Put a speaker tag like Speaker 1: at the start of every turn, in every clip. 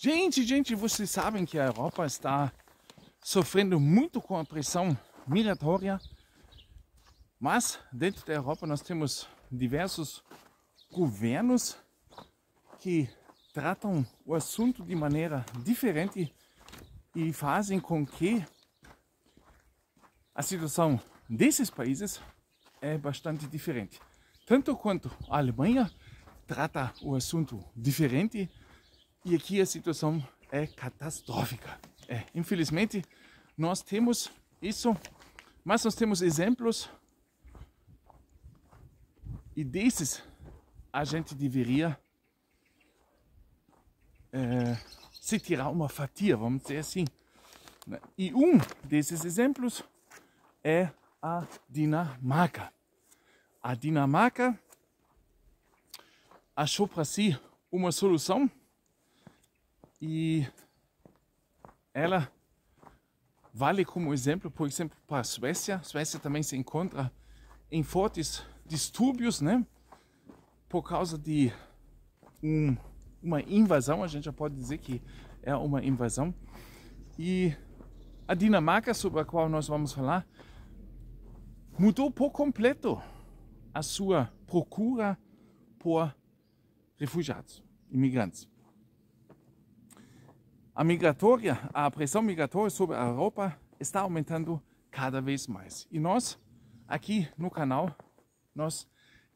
Speaker 1: Gente, gente, vocês sabem que a Europa está sofrendo muito com a pressão migratória, mas dentro da Europa nós temos diversos governos que tratam o assunto de maneira diferente e fazem com que a situação desses países é bastante diferente. Tanto quanto a Alemanha trata o assunto diferente e aqui a situação é catastrófica. É, infelizmente, nós temos isso, mas nós temos exemplos e desses a gente deveria é, se tirar uma fatia, vamos dizer assim. Né? E um desses exemplos é a Dinamarca. A Dinamarca achou para si uma solução e ela vale como exemplo, por exemplo, para a Suécia. A Suécia também se encontra em fortes distúrbios, né? Por causa de um, uma invasão, a gente já pode dizer que é uma invasão. E a Dinamarca, sobre a qual nós vamos falar, mudou por completo a sua procura por refugiados, imigrantes a migratória, a pressão migratória sobre a Europa está aumentando cada vez mais. E nós, aqui no canal, nós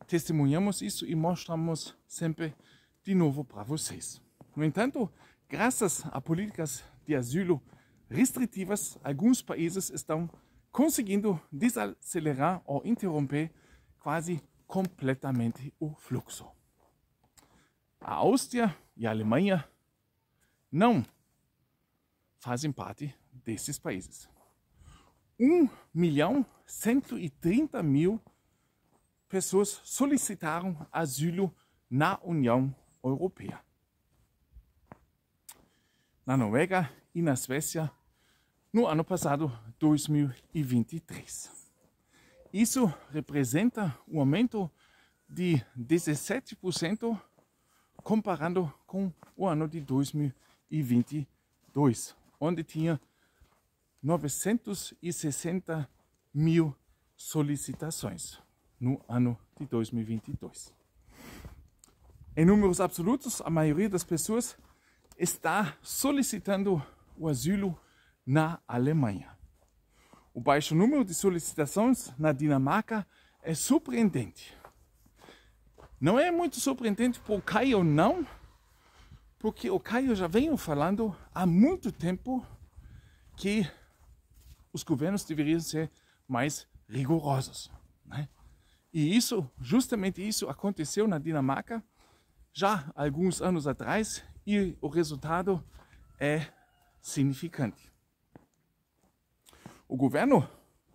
Speaker 1: testemunhamos isso e mostramos sempre de novo para vocês. No entanto, graças a políticas de asilo restritivas, alguns países estão conseguindo desacelerar ou interromper quase completamente o fluxo. A Áustria e a Alemanha não fazem parte desses países. 1 milhão 130 mil pessoas solicitaram asilo na União Europeia. Na Noruega e na Suécia no ano passado, 2023. Isso representa um aumento de 17% comparando com o ano de 2022 onde tinha 960 mil solicitações no ano de 2022. Em números absolutos, a maioria das pessoas está solicitando o asilo na Alemanha. O baixo número de solicitações na Dinamarca é surpreendente. Não é muito surpreendente por cair ou não, porque o Caio já vem falando há muito tempo que os governos deveriam ser mais rigorosos, né? E isso, justamente isso aconteceu na Dinamarca já alguns anos atrás e o resultado é significante. O governo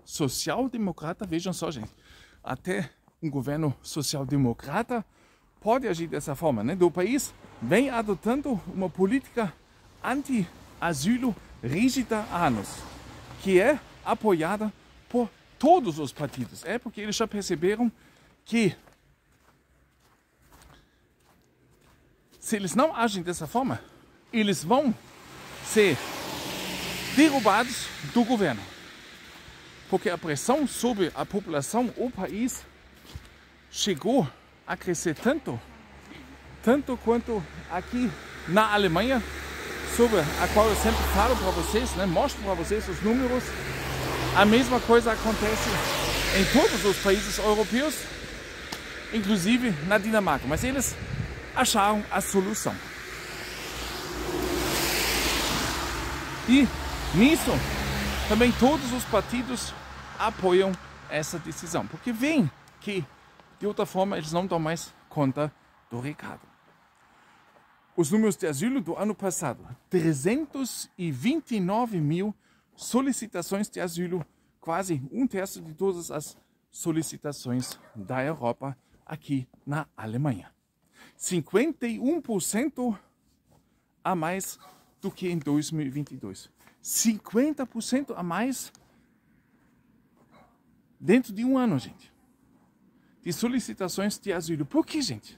Speaker 1: social-democrata, vejam só, gente, até um governo social-democrata pode agir dessa forma, né? Do país vem adotando uma política anti-asilo rígida há anos, que é apoiada por todos os partidos. É porque eles já perceberam que se eles não agem dessa forma, eles vão ser derrubados do governo. Porque a pressão sobre a população, o país, chegou a crescer tanto, tanto quanto aqui na Alemanha, sobre a qual eu sempre falo para vocês, né? mostro para vocês os números. A mesma coisa acontece em todos os países europeus, inclusive na Dinamarca, mas eles acharam a solução. E nisso também todos os partidos apoiam essa decisão, porque vem que de outra forma, eles não dão mais conta do recado. Os números de asilo do ano passado: 329 mil solicitações de asilo, quase um terço de todas as solicitações da Europa aqui na Alemanha. 51% a mais do que em 2022. 50% a mais dentro de um ano, gente de solicitações de asilo. Por que, gente?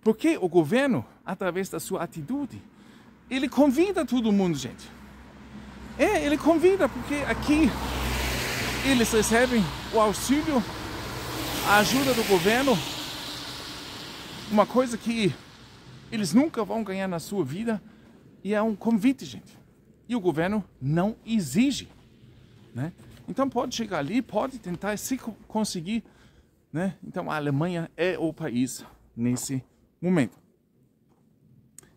Speaker 1: Porque o governo, através da sua atitude, ele convida todo mundo, gente. É, ele convida, porque aqui eles recebem o auxílio, a ajuda do governo, uma coisa que eles nunca vão ganhar na sua vida, e é um convite, gente. E o governo não exige, né? Então pode chegar ali, pode tentar se conseguir né? Então a Alemanha é o país nesse momento.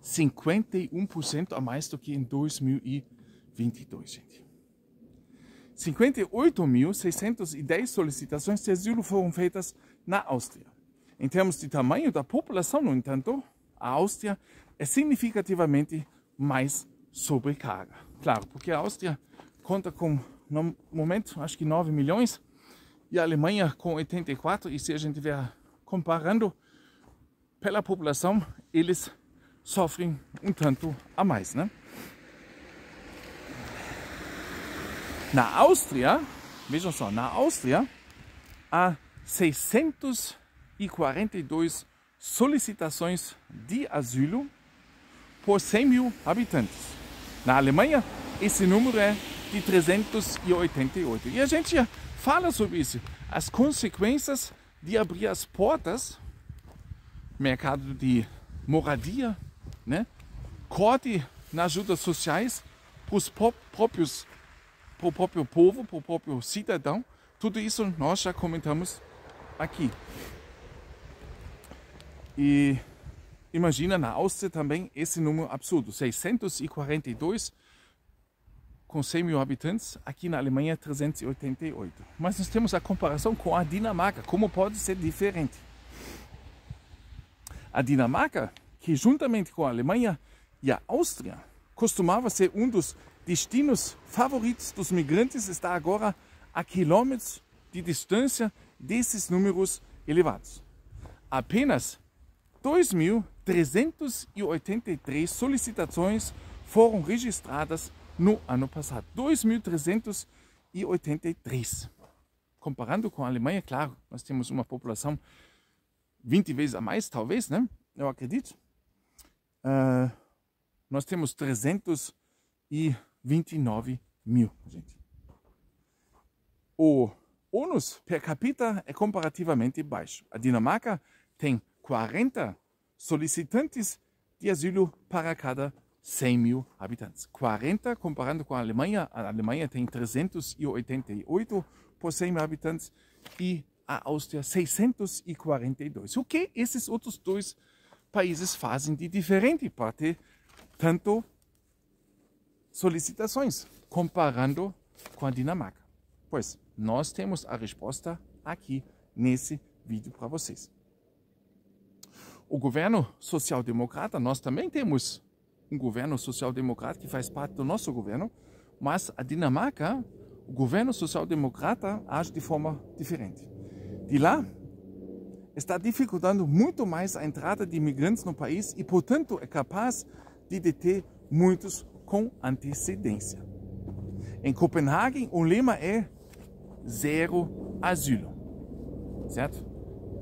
Speaker 1: 51% a mais do que em 2022, gente. 58.610 solicitações de asilo foram feitas na Áustria. Em termos de tamanho da população, no entanto, a Áustria é significativamente mais sobrecarga. Claro, porque a Áustria conta com, no momento, acho que 9 milhões Er e a Alemanha com 84. E se a gente estiver comparando pela população, eles sofrem um tanto a mais. Né? Na Áustria, vejam só, na Áustria há 642 solicitações de asilo por 100 mil habitantes. Na Alemanha, esse número é de 388. E a gente fala sobre isso. As consequências de abrir as portas, mercado de moradia, né? corte nas ajudas sociais para os próprios para o próprio povo, para o próprio cidadão. Tudo isso nós já comentamos aqui. E imagina na Áustria também esse número absurdo, 642 com 100 mil habitantes, aqui na Alemanha 388. Mas nós temos a comparação com a Dinamarca, como pode ser diferente? A Dinamarca, que juntamente com a Alemanha e a Áustria costumava ser um dos destinos favoritos dos migrantes, está agora a quilômetros de distância desses números elevados. Apenas 2.383 solicitações foram registradas no ano passado. 2.383. Comparando com a Alemanha, claro, nós temos uma população 20 vezes a mais, talvez, né? Eu acredito. Uh, nós temos 329 mil, gente. O ônus per capita é comparativamente baixo. A Dinamarca tem 40 solicitantes de asilo para cada 100 mil habitantes. 40 comparando com a Alemanha. A Alemanha tem 388 por 100 mil habitantes e a Áustria 642. O que esses outros dois países fazem de diferente para ter tanto solicitações comparando com a Dinamarca? Pois nós temos a resposta aqui nesse vídeo para vocês. O governo social-democrata, nós também temos um governo social-democrata que faz parte do nosso governo, mas a Dinamarca, o governo social-democrata age de forma diferente. De lá, está dificultando muito mais a entrada de imigrantes no país e, portanto, é capaz de deter muitos com antecedência. Em Copenhague, o lema é zero asilo, certo?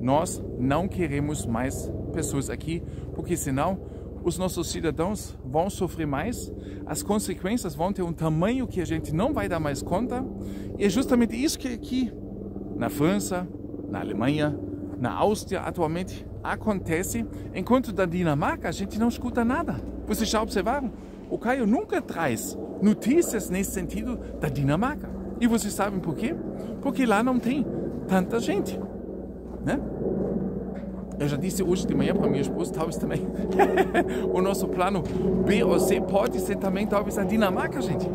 Speaker 1: Nós não queremos mais pessoas aqui, porque senão os nossos cidadãos vão sofrer mais, as consequências vão ter um tamanho que a gente não vai dar mais conta. E é justamente isso que aqui na França, na Alemanha, na Áustria atualmente acontece, enquanto da Dinamarca a gente não escuta nada. Vocês já observaram? O Caio nunca traz notícias nesse sentido da Dinamarca. E vocês sabem por quê? Porque lá não tem tanta gente, né? Eu já disse hoje de manhã para minha esposa, talvez também. o nosso plano B ou C pode ser também, talvez, a Dinamarca, gente.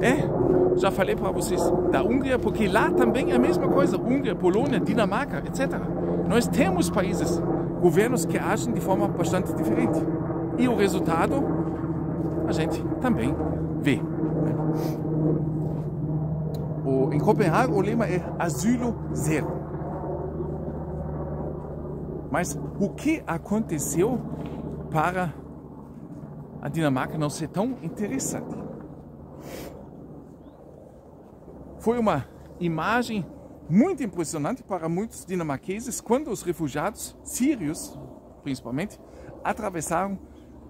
Speaker 1: É, já falei para vocês da Hungria, porque lá também é a mesma coisa. Hungria, Polônia, Dinamarca, etc. Nós temos países, governos que agem de forma bastante diferente. E o resultado, a gente também vê. Né? O, em Copenhague, o lema é asilo zero. Mas o que aconteceu para a Dinamarca não ser tão interessante? Foi uma imagem muito impressionante para muitos dinamarqueses quando os refugiados sírios, principalmente, atravessaram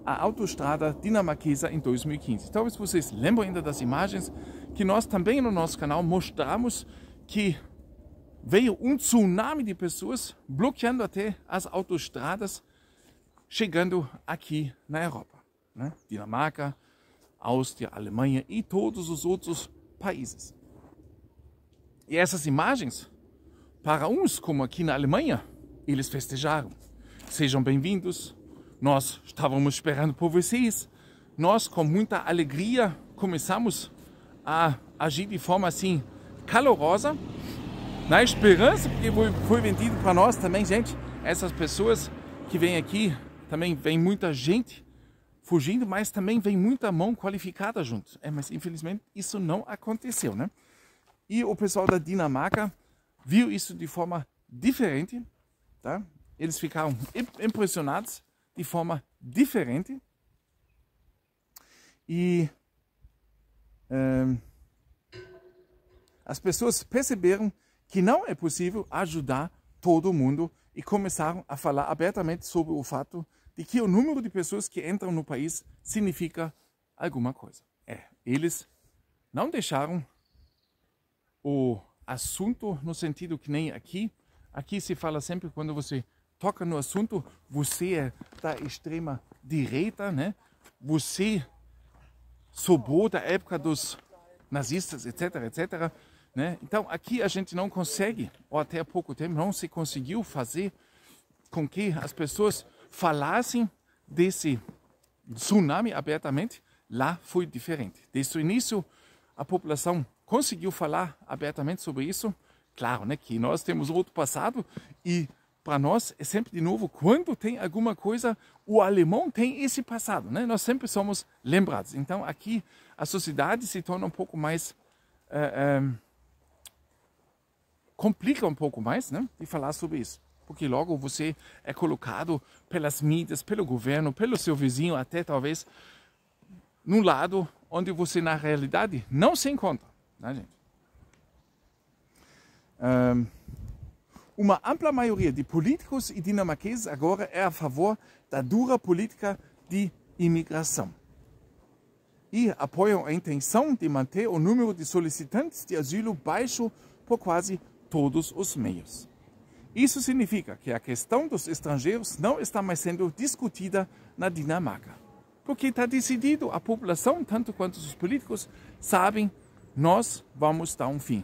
Speaker 1: a autoestrada dinamarquesa em 2015. Talvez vocês lembrem ainda das imagens que nós também no nosso canal mostramos que veio um tsunami de pessoas bloqueando até as autoestradas chegando aqui na Europa, né? Dinamarca, Áustria, Alemanha e todos os outros países. E essas imagens, para uns como aqui na Alemanha, eles festejaram. Sejam bem-vindos. Nós estávamos esperando por vocês. Nós com muita alegria começamos a agir de forma assim calorosa na esperança, porque foi vendido para nós também, gente. Essas pessoas que vêm aqui, também vem muita gente fugindo, mas também vem muita mão qualificada junto. É, mas infelizmente isso não aconteceu, né? E o pessoal da Dinamarca viu isso de forma diferente, tá? Eles ficaram impressionados de forma diferente. E um, eh, as pessoas perceberam que não é possível ajudar todo mundo e começaram a falar abertamente sobre o fato de que o número de pessoas que entram no país significa alguma coisa. É, eles não deixaram o assunto no sentido que nem aqui. Aqui se fala sempre quando você toca no assunto, você é da extrema direita, né? Você sobrou da época dos nazistas, etc, etc. Né? Então, aqui a gente não consegue, ou até há pouco tempo não se conseguiu fazer com que as pessoas falassem desse tsunami abertamente. Lá foi diferente. Desde o início, a população conseguiu falar abertamente sobre isso. Claro, né, que nós temos outro passado e para nós é sempre de novo quando tem alguma coisa o alemão tem esse passado, né? Nós sempre somos lembrados. Então aqui a sociedade se torna um pouco mais uh, complica um pouco mais né, de falar sobre isso. Porque logo você é colocado pelas mídias, pelo governo, pelo seu vizinho, até talvez, num lado onde você na realidade não se encontra. Né, gente? Um, uma ampla maioria de políticos e dinamarqueses agora é a favor da dura política de imigração e apoiam a intenção de manter o número de solicitantes de asilo baixo por quase todos os meios. Isso significa que a questão dos estrangeiros não está mais sendo discutida na Dinamarca, porque está decidido, a população, tanto quanto os políticos, sabem nós vamos dar um fim.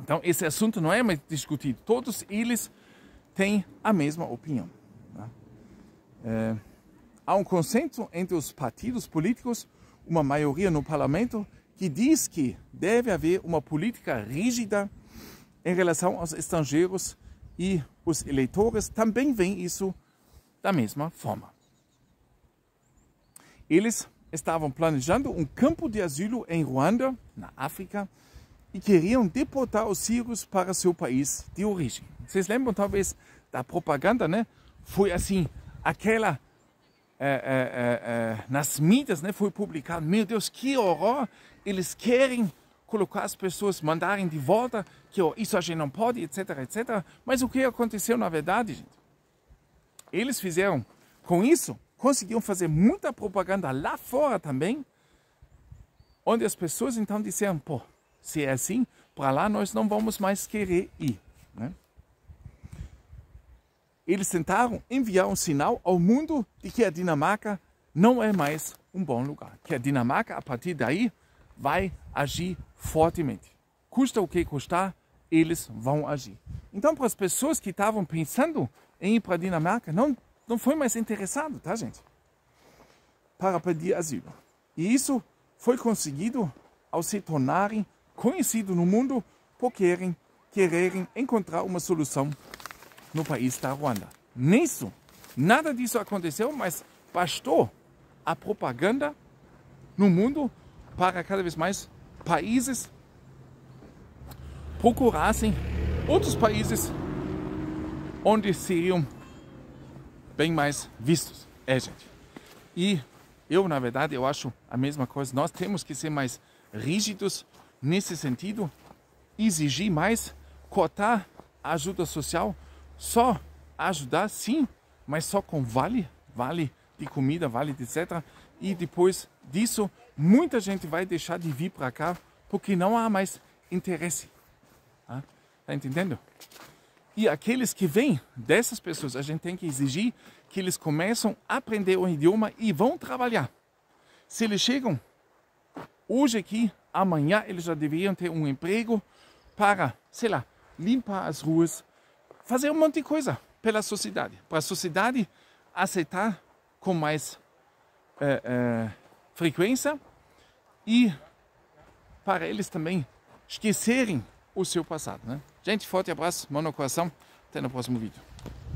Speaker 1: Então, esse assunto não é mais discutido. Todos eles têm a mesma opinião. Né? É, há um consenso entre os partidos políticos, uma maioria no parlamento, que diz que deve haver uma política rígida em relação aos estrangeiros e os eleitores também vem isso da mesma forma. Eles estavam planejando um campo de asilo em Ruanda, na África, e queriam deportar os sírios para seu país de origem. Vocês lembram talvez da propaganda, né? Foi assim, aquela é, é, é, nas mídias, né? Foi publicado, meu Deus, que horror! Eles querem colocar as pessoas, mandarem de volta, que oh, isso a gente não pode, etc, etc. Mas o que aconteceu na verdade, gente? Eles fizeram, com isso, conseguiram fazer muita propaganda lá fora também, onde as pessoas então disseram, pô, se é assim, para lá nós não vamos mais querer ir. Né? Eles tentaram enviar um sinal ao mundo de que a Dinamarca não é mais um bom lugar, que a Dinamarca, a partir daí, vai agir fortemente. Custa o que custar, eles vão agir. Então, para as pessoas que estavam pensando em ir para a Dinamarca, não, não foi mais interessado, tá, gente? Para pedir asilo. E isso foi conseguido ao se tornarem conhecidos no mundo por querem, quererem encontrar uma solução no país da Ruanda. Nisso, nada disso aconteceu, mas bastou a propaganda no mundo para cada vez mais países procurassem outros países onde seriam bem mais vistos. É, gente. E eu, na verdade, eu acho a mesma coisa. Nós temos que ser mais rígidos nesse sentido, exigir mais, cotar ajuda social, só ajudar sim, mas só com vale, vale de comida, vale de etc. E depois disso, muita gente vai deixar de vir para cá porque não há mais interesse. Tá? tá entendendo? E aqueles que vêm, dessas pessoas, a gente tem que exigir que eles começam a aprender o idioma e vão trabalhar. Se eles chegam hoje aqui, amanhã eles já deveriam ter um emprego para, sei lá, limpar as ruas, fazer um monte de coisa pela sociedade, para a sociedade aceitar com mais eh, eh, frequência e para eles também esquecerem o seu passado. Né? Gente, forte abraço, mão no coração, até no próximo vídeo.